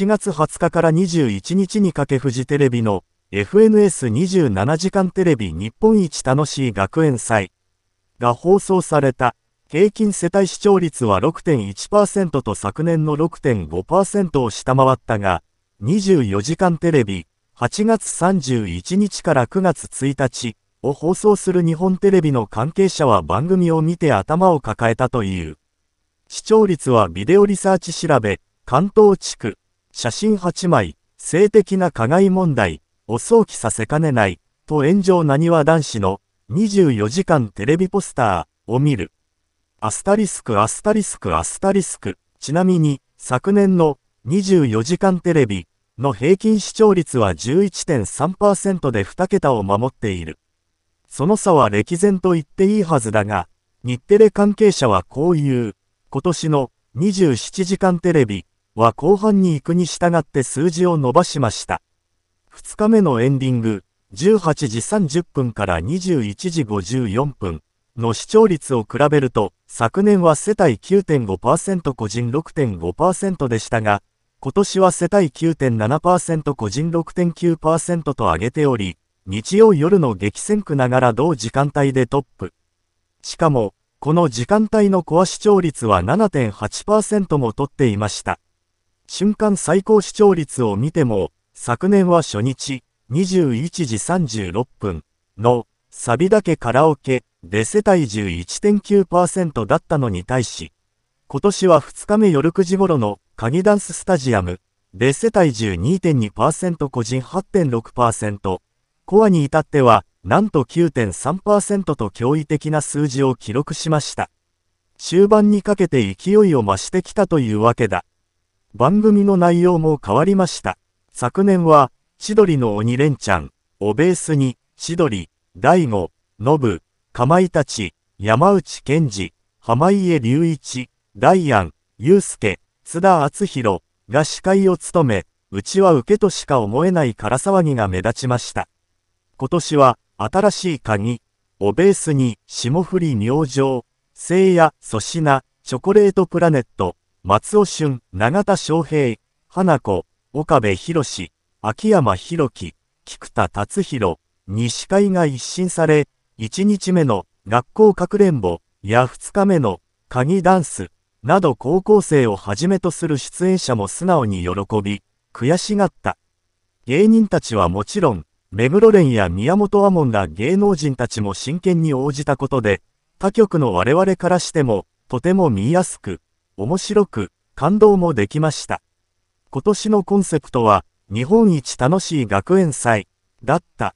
7月20日から21日にかけフジテレビの FNS27 時間テレビ日本一楽しい学園祭が放送された平均世帯視聴率は6.1%と昨年の6.5%を下回ったが24時間テレビ8月31日から9月1日を放送する日本テレビの関係者は番組を見て頭を抱えたという。視聴率はビデオリサーチ調べ、関東地区、写真8枚、性的な加害問題を想起させかねない、と炎上なにわ男子の24時間テレビポスターを見る。アスタリスクアスタリスクアスタリスク。ちなみに、昨年の24時間テレビの平均視聴率は11.3%で2桁を守っている。その差は歴然と言っていいはずだが、日テレ関係者はこう言う。今年の27時間テレビは後半に行くに従って数字を伸ばしました。2日目のエンディング、18時30分から21時54分の視聴率を比べると、昨年は世帯9.5%個人6.5%でしたが、今年は世帯9.7%個人6.9%と上げており、日曜夜の激戦区ながら同時間帯でトップ。しかも、この時間帯のコア視聴率は7.8%も取っていました。瞬間最高視聴率を見ても、昨年は初日、21時36分の、サビだけカラオケで世帯11.9%だったのに対し、今年は2日目夜9時頃のカギダンススタジアムで世帯12.2%個人8.6%、コアに至ってはなんと9.3%と驚異的な数字を記録しました。終盤にかけて勢いを増してきたというわけだ。番組の内容も変わりました。昨年は、千鳥の鬼レンちゃん、をベースに、千鳥、大悟、ノブ、かまいたち、山内健二、濱家隆一、ダイアン、ユースケ、津田厚弘が司会を務め、うちは受けとしか思えない空騒ぎが目立ちました。今年は、新しい鍵、ニ、をベースに、霜降り明星、聖夜、粗品、チョコレートプラネット、松尾俊、永田翔平、花子、岡部博秋山博樹、菊田達弘、西会が一新され、1日目の学校かくれんぼや2日目の鍵ダンスなど高校生をはじめとする出演者も素直に喜び、悔しがった。芸人たちはもちろん、目黒蓮や宮本亞門ら芸能人たちも真剣に応じたことで、他局の我々からしても、とても見やすく、面白く、感動もできました。今年のコンセプトは、日本一楽しい学園祭、だった。